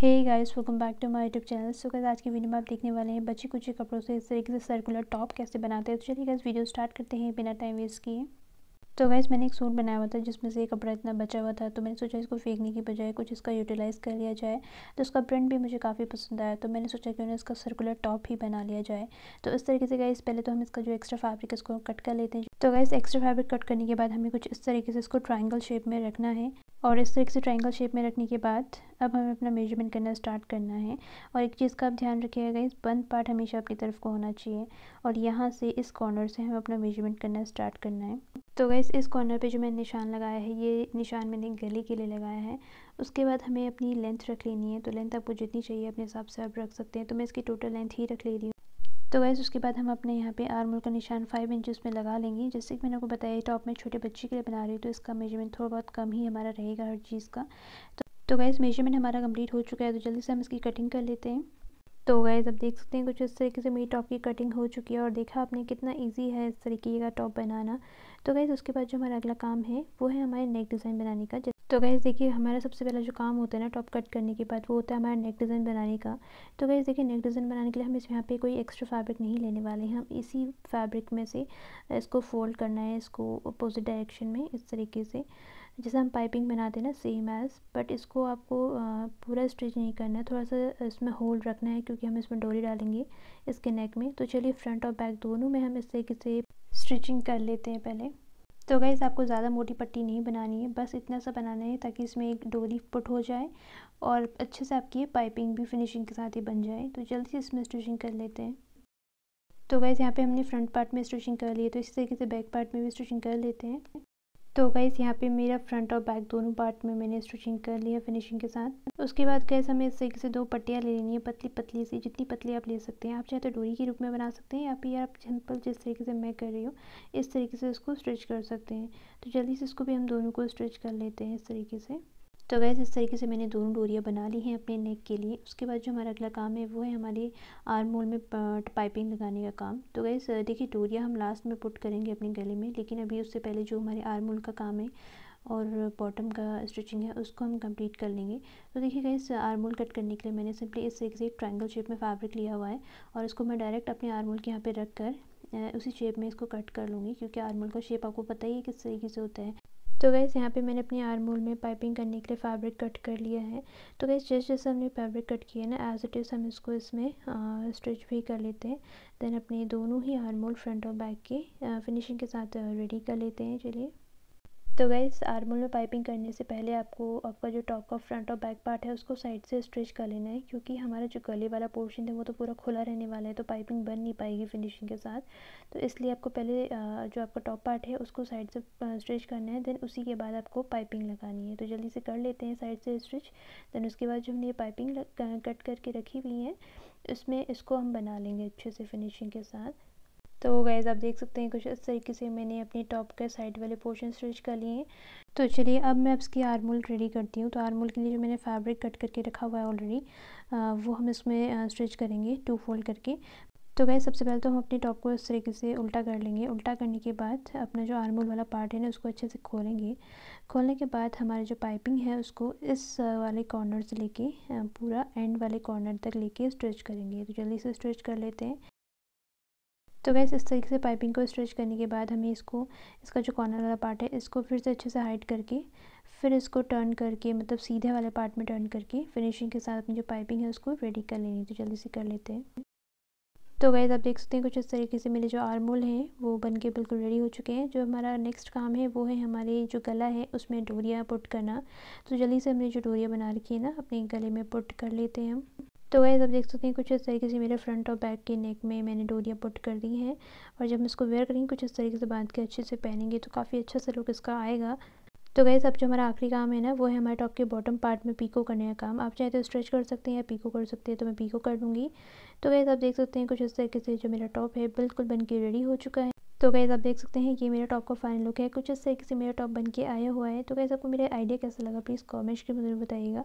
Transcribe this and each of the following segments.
hey guys welcome back to my YouTube channel so guys आज की video में आप देखने वाले हैं बच्चे कुछ कपड़ों से इस तरीके से सर्कुलर टॉप कैसे बनाते हैं तो चलिए गाइस वीडियो स्टार्ट करते हैं बिना टाइम वेस्ट किए तो गाइस मैंने एक सूट बनाया हुआ था जिसमें से कपड़ा इतना बचा हुआ था तो मैंने सोचा इसको फेंकने की बजाय कुछ इसका यूटिलाइज़ कर लिया जाए तो उसका प्रिंट भी मुझे काफ़ी पसंद आया तो मैंने सोचा कि उन्हें इसका सर्कुलर टॉप ही बना लिया जाए तो इस तरीके से गाइस पहले तो हम इसका जो एक्स्ट्रा फैब्रिक इसको कट कर लेते हैं तो गाइस एक्स्ट्रा फैब्रिक कट करने के बाद हमें कुछ इस तरीके से इसको ट्राइंगल शेप में रखना है और इस तरीके से ट्रायंगल शेप में रखने के बाद अब हमें अपना मेजरमेंट करना स्टार्ट करना है और एक चीज़ का आप ध्यान रखिएगा इस बंद पार्ट हमेशा अपनी तरफ को होना चाहिए और यहाँ से इस कॉर्नर से हमें अपना मेजरमेंट करना स्टार्ट करना है तो गैस इस कॉर्नर पे जो मैंने निशान लगाया है ये निशान मैंने गले के लिए लगाया है उसके बाद हमें अपनी लेंथ रख लेनी है तो लेंथ आपको जितनी चाहिए अपने हिसाब से आप रख सकते हैं तो मैं इसकी टोटल लेंथ ही रख ले रही हूँ तो गैस उसके बाद हम अपने यहाँ पे आर्मोल का निशान फाइव इंचज़ में लगा लेंगे जैसे कि मैंने आपको बताया टॉप में छोटे बच्चे के लिए बना रही हूँ तो इसका मेजरमेंट थोड़ा बहुत कम ही हमारा रहेगा हर चीज़ का तो, तो गैस मेजरमेंट हमारा कंप्लीट हो चुका है तो जल्दी से हम इसकी कटिंग कर लेते हैं तो गैस अब देख सकते हैं कुछ इस तरीके से मेरी टॉप की कटिंग हो चुकी है और देखा आपने कितना इजी है इस तरीके का टॉप बनाना तो गैस उसके बाद जो हमारा अगला काम है वो है हमारे नेक डिज़ाइन बनाने का तो गैस देखिए हमारा सबसे पहला जो काम होता है ना टॉप कट करने के बाद वो होता है हमारा नेक डिज़ाइन बनाने का तो गैस देखिए नेक डिज़ाइन बनाने के लिए हम इस यहाँ पे कोई एक्स्ट्रा फैब्रिक नहीं लेने वाले हैं हम इसी फैब्रिक में से इसको फोल्ड करना है इसको अपोजिट डायरेक्शन में इस तरीके से जैसे हम पाइपिंग बनाते हैं ना सेम एज़ बट इसको आपको पूरा स्टिच नहीं करना है थोड़ा सा इसमें होल्ड रखना है क्योंकि हम इसमें डोरी डालेंगे इसके नेक में तो चलिए फ्रंट और बैक दोनों में हम इस तरीके से स्टिचिंग कर लेते हैं पहले तो गैस आपको ज़्यादा मोटी पट्टी नहीं बनानी है बस इतना सा बनाना है ताकि इसमें एक डोरी पुट हो जाए और अच्छे से आपकी पाइपिंग भी फिनिशिंग के साथ ही बन जाए तो जल्दी से इसमें स्टिचिंग कर लेते हैं तो गैस यहाँ पे हमने फ्रंट पार्ट में स्टिचिंग कर ली है तो इसी तरीके से बैक पार्ट में भी स्टिचिंग कर लेते हैं तो गैस यहाँ पे मेरा फ्रंट और बैक दोनों पार्ट में मैंने स्टिचिंग कर लिया फिनिशिंग के साथ उसके बाद गैस हमें इस तरीके से दो पट्टियाँ ले लेनी है पतली पतली सी जितनी पतली आप ले सकते हैं आप चाहे तो डोरी के रूप में बना सकते हैं या फिर आप सिंपल जिस तरीके से मैं कर रही हूँ इस तरीके से उसको स्ट्रिच कर सकते हैं तो जल्दी से इसको भी हम दोनों को स्ट्रिच कर लेते हैं इस तरीके से तो गैस इस तरीके से मैंने दोनों डोरियाँ बना ली हैं अपने नेक के लिए उसके बाद जो हमारा अगला काम है वो है हमारी आर्म होल में पाइपिंग लगाने का काम तो गैस देखिए डोरियाँ हम लास्ट में पुट करेंगे अपने गले में लेकिन अभी उससे पहले जो हमारे आर्म होल का काम है और बॉटम का स्टिचिंग है उसको हम कंप्लीट कर लेंगे तो देखिए गैस आर्मोल कट करने के लिए मैंने सिंपली इस तरीके से ट्राइंगल शेप में फैब्रिक लिया हुआ है और इसको मैं डायरेक्ट अपने आर्मोल के यहाँ पे रख कर उसी शेप में इसको कट कर लूँगी क्योंकि आर्मोल का शेप आपको पता ही है किस तरीके से होता है तो गैस यहाँ पे मैंने अपनी आर्म होल में पाइपिंग करने के लिए फैब्रिक कट कर लिया है तो गैस जैसे जैसे हमने फैब्रिक कट किया ना एज इट इज़ हम इसको इसमें स्टिच भी कर लेते हैं देन अपने दोनों ही आर्म होल फ्रंट और बैक की फिनिशिंग के साथ रेडी कर लेते हैं चलिए तो गाइज आर्मोल में पाइपिंग करने से पहले आपको आपका जो टॉप का फ्रंट और बैक पार्ट है उसको साइड से स्ट्रेच कर लेना है क्योंकि हमारा जो गले वाला पोर्शन है वो तो पूरा खुला रहने वाला है तो पाइपिंग बन नहीं पाएगी फिनिशिंग के साथ तो इसलिए आपको पहले जो आपका टॉप पार्ट है उसको साइड से स्ट्रेच करना है देन उसी के बाद आपको पाइपिंग लगानी है तो जल्दी से कर लेते हैं साइड से स्ट्रिच देन उसके बाद जो हमने ये पाइपिंग कट करके रखी हुई है इसमें इसको हम बना लेंगे अच्छे से फिनिशिंग के साथ तो गैज़ आप देख सकते हैं कुछ इस तरीके से मैंने अपनी टॉप के साइड वाले पोर्शन स्टिच कर लिए हैं तो चलिए अब मैं इसकी आरमोल रेडी करती हूँ तो आरमोल के लिए जो मैंने फैब्रिक कट करके रखा हुआ है ऑलरेडी वो हम इसमें स्टिच करेंगे टू फोल्ड करके तो गए सबसे पहले तो हम अपने टॉप को इस तरीके से उल्टा कर लेंगे उल्टा करने के बाद अपना जो आर्मोल वाला पार्ट है ना उसको अच्छे से खोलेंगे खोलने के बाद हमारे जो पाइपिंग है उसको इस वाले कॉर्नर से लेके पूरा एंड वाले कॉर्नर तक लेके स्ट्रेच करेंगे तो जल्दी से स्ट्रेच कर लेते हैं तो गैस इस तरीके से पाइपिंग को स्ट्रेच करने के बाद हमें इसको इसका जो कॉर्नर वाला पार्ट है इसको फिर से अच्छे से हाइड करके फिर इसको टर्न करके मतलब सीधे वाले पार्ट में टर्न करके फिनिशिंग के साथ अपनी जो पाइपिंग है उसको रेडी कर लेनी तो जल्दी से कर लेते हैं तो गैस आप देख सकते हैं कुछ इस तरीके से मेरे जो आर्मोल हैं वो बन के बिल्कुल रेडी हो चुके हैं जो हमारा नेक्स्ट काम है वो है हमारे जो गला है उसमें डोरिया पुट करना तो जल्दी से हमने जो डोरिया बना रखी है ना अपने गले में पुट कर लेते हैं हम तो गाइज़ आप देख सकते हैं कुछ इस तरीके से मेरे फ्रंट और बैक के नेक में मैंने डोरियाँ पुट कर दी हैं और जब मैं इसको वेयर करेंगे कुछ इस तरीके से बांध के अच्छे से पहनेंगे तो काफ़ी अच्छा सा लुक इसका आएगा तो गैस अब जो हमारा आखिरी काम है ना वो है हमारे टॉप के बॉटम पार्ट में पीको करने का काम आप चाहे तो स्ट्रेच कर सकते हैं या पीको कर सकते हैं तो मैं पीको कर दूँगी तो गैस आप देख सकते हैं कुछ इस तरीके से जो मेरा टॉप है बिल्कुल बन के रेडी हो चुका है तो गई आप देख सकते हैं ये मेरा टॉप का फाइनल लुक है कुछ इस तरीके से मेरा टॉप बन के आया हुआ है तो गैस आपको मेरा आइडिया कैसा लगा प्लीज़ कॉमेंट्स के मुझे बताइएगा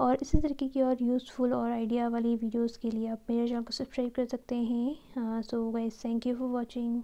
और इसी तरीके की और यूज़फुल और आइडिया वाली वीडियोस के लिए आप मेरे चैनल को सब्सक्राइब कर सकते हैं so guys thank you for watching